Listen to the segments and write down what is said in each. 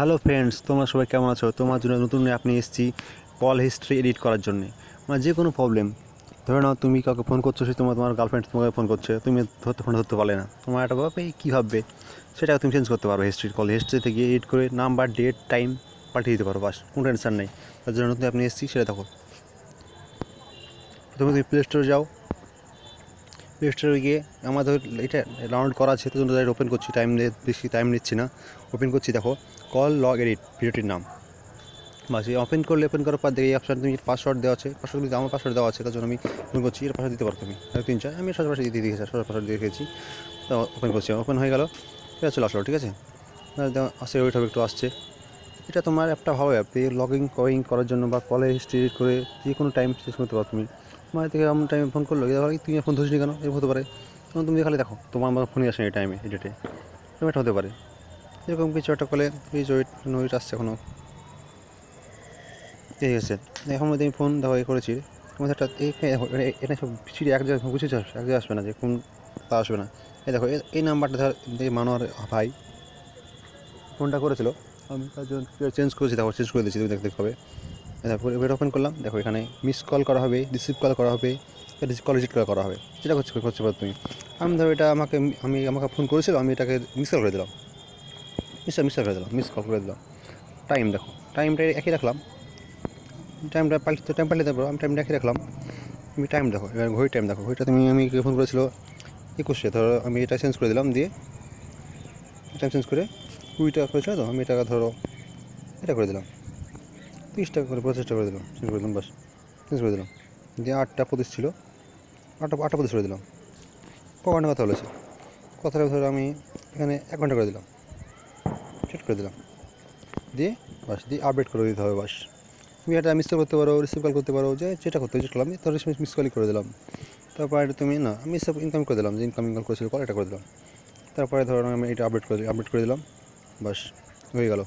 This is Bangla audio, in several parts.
হ্যালো ফ্রেন্ডস তোমরা সবাই কেমন আছো তোমার জন্য নতুন আপনি এসেছি কল হিস্ট্রি এডিট করার জন্য মানে যে কোনো প্রবলেম ধরে নাও তুমি কাউকে ফোন করছো সে তোমার তোমার গার্লফ্রেন্ড তোমাকে ফোন করছে তুমি ধরতে ফোন ধরতে পারলে না তোমার একটা ভাবে কী ভাববে সেটা তুমি চেঞ্জ করতে পারবে হিস্ট্রির কল হিস্ট্রি থেকে এডিট করে নাম্বার ডেট টাইম পাঠিয়ে দিতে পারো বাস কোনো টেনশন নেই তার জন্য নতুন আপনি এসেছি সেটা দেখো তুমি তুমি প্লে স্টোরে যাও রেজিস্টারে গিয়ে আমাদের এটা রাউন্ড করা আছে তো জন্য ওপেন করছি টাইম বেশি টাইম নিচ্ছি না ওপেন করছি দেখো কল লগ এডিট ভিডিওটির নাম বাস ওপেন করলে ওপেন করার পর দেখি এই অপশান তুমি পাসওয়ার্ড দেওয়া আছে পাসওয়ার্ড কিন্তু আমার পাসওয়ার্ড দেওয়া আছে তার জন্য আমি ওপেন করছি এর পাসওয়ার্ড দিতে পারতো আমি তিন চার আমি সবার পাশে দিয়ে দিয়েছি সবার পাসওয়ার্ড দিয়ে রেখেছি তো ওপেন করছি ওপেন হয়ে গেল চলে আসলো ঠিক আছে আসে ওয়েট হবে একটু আসছে এটা তোমার একটা ভালো অ্যাপ লগ ইন কয়িং করার জন্য বা কলে হিস্ট্রি করে যে কোনো টাইম শেষ করতে পারো তুমি মানে থেকে এমন টাইমে ফোন করলো দেখো তুমি ফোন ধরছি কেন এরকম হতে পারে তখন তুমি খালি দেখো তোমার আমার ফোনই আসে এই টাইমে এই ডেটে এরকম একটা হতে পারে এরকম কিছু একটা কলে এই ওয়েট ওয়েট আসছে এখনও ঠিক আছে এখন আমি ফোন দেখো এ করেছি আমাদের একটা এটা সব ছিঁড়ে এক জায়গায় কিছু আসবে এক জায়গায় আসবে না যে কোন তা আসবে না এই দেখো এই নাম্বারটা ধর মানোয়ার ভাই ফোনটা করেছিল আমি তার জন্য চেঞ্জ করেছি তারপর চেঞ্জ করে দিয়েছি তুমি দেখতে হবে তারপর এবার ওপেন করলাম দেখো এখানে মিস কল করা হবে রিসিভ কল করা হবে রিসিভ কল রিসিভ করা হবে যেটা করছে করতে পারো তুমি আমি ধরো এটা আমাকে আমি আমাকে ফোন করেছিল আমি এটাকে মিস কল করে দিলাম মিস মিস করে দিলাম মিস কল করে দিলাম টাইম দেখো টাইমটা একই রাখলাম টাইমটা পাল্টে টাইম পাল্টে দেবো আমি টাইমটা একই রাখলাম তুমি টাইম দেখো এবার ঘড়ি টাইম দেখো ঘড়িটা তুমি আমি ফোন করেছিল একুশে ধরো আমি এটা চেঞ্জ করে দিলাম দিয়ে টাইম চেঞ্জ করে কুড়ি টাকা করেছিল তো আমি টাকা ধরো এটা করে দিলাম তিরিশ টাকা করে পঁচিশটা করে দিলাম চেঞ্জ করে দিলাম বাস চেঞ্জ করে দিলাম যে আটটা পঁচিশ ছিল আটটা আটটা পঁচিশ করে দিলাম ক ঘন্টা কথা বলেছে কথাটা ধরো আমি এখানে এক ঘন্টা করে দিলাম চেট করে দিলাম দিয়ে বাস দিয়ে আপডেট করে দিতে হবে বাস তুমি এটা মিস করতে পারো রিসিভ কল করতে পারো যে যেটা করতে চেষ্টা করলাম তাহলে মিস কলই করে দিলাম তারপরে এটা তুমি না আমি সব ইনকাম করে দিলাম যে ইনকাম ইনকাম করেছিল কল এটা করে দিলাম তারপরে ধরো আমি এটা আপডেট করে আপডেট করে দিলাম বাস হয়ে গেল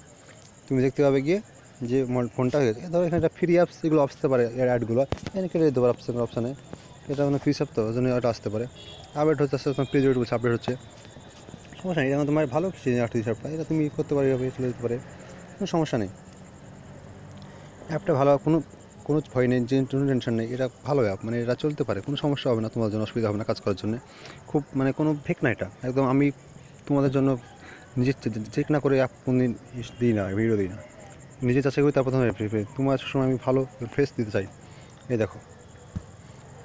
তুমি দেখতে পাবে গিয়ে যে ফোনটা হয়ে গেছে ধরো এখানে একটা ফ্রি অ্যাপস এগুলো আসতে পারে অ্যাডগুলো এখানে দিতে পারে অপশান অপশানে এটা মানে ফ্রি অ্যাপ তো ওই জন্য এটা আসতে পারে আপডেট হচ্ছে আস্তে আস্তে পেজ বলছে আপডেট হচ্ছে সমস্যা নেই এটা তোমার ভালো কিছু আর্থিক হিসাবটা এটা তুমি করতে পারো এভাবে চলে যেতে পারে কোনো সমস্যা নেই অ্যাপটা ভালো কোনো কোনো ভয় নেই যে কোনো টেনশন নেই এটা ভালো অ্যাপ মানে এটা চলতে পারে কোনো সমস্যা হবে না তোমার জন্য অসুবিধা হবে না কাজ করার জন্য খুব মানে কোনো ফেক না এটা একদম আমি তোমাদের জন্য নিজের চেক না করে অ্যাপ দিন দিই না ভিডিও দিই না নিজে চাষে করি তার প্রথমে তোমার সময় আমি ভালো ফ্রেশ দিতে চাই এই দেখো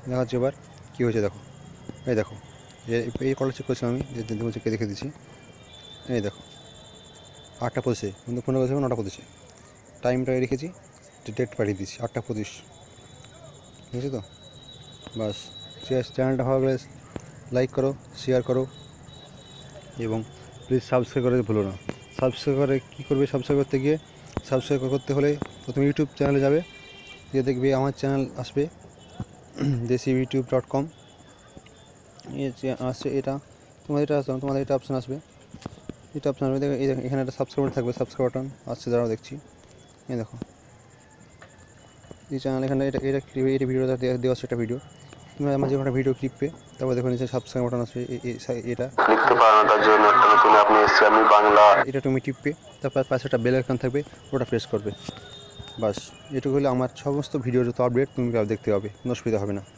দেখা এবার কী হয়েছে দেখো এই দেখো এই কলটা চেক করেছিলাম আমি যে তোমার চেকে দেখে দিচ্ছি এই দেখো আটটা পঁচিশে কিন্তু পনেরো পঁচিশে নটা পঁচিশে টাইমটা রেখেছি ডেট পাঠিয়ে দিচ্ছি আটটা পঁচিশ ঠিক তো বাস চ্যানেলটা ভালো লাগলে লাইক করো শেয়ার করো এবং প্লিজ সাবস্ক্রাইব করে ভুলো না সাবস্ক্রাইব করে কী করবে সাবস্ক্রাইব করতে গিয়ে সাবস্ক্রাইব করতে হলে প্রথমে ইউটিউব চ্যানেলে যাবে গিয়ে দেখবে আমার চ্যানেল আসবে দেশি ইউটিউব ডট কম আসছে এটা তোমাদের এটা আসবে তোমাদের এটা অপশান আসবে এটা অপশান আসবে দেখো এখানে একটা সাবস্ক্রাইব থাকবে সাবস্ক্রাইব বাটন আসছে দাঁড়াও দেখছি এই দেখো এই চ্যানেল এখানে এটা এটা এটা ভিডিও দেওয়া আছে একটা ভিডিও কিংবা আমার যে কোনো ভিডিও ক্লিপ পেয়ে তারপর দেখুন নিচে সাবস্ক্রাইব বাটন আছে এটা লিখতে পারেন জন্য একটা নতুন আপনি এসছে আমি বাংলা এটা তুমি টিপবে তারপর পাশে একটা বেল আইকন থাকবে ওটা প্রেস করবে বাস এটুকু হলে আমার সমস্ত ভিডিও যত আপডেট তুমি দেখতে পাবে কোনো অসুবিধা হবে না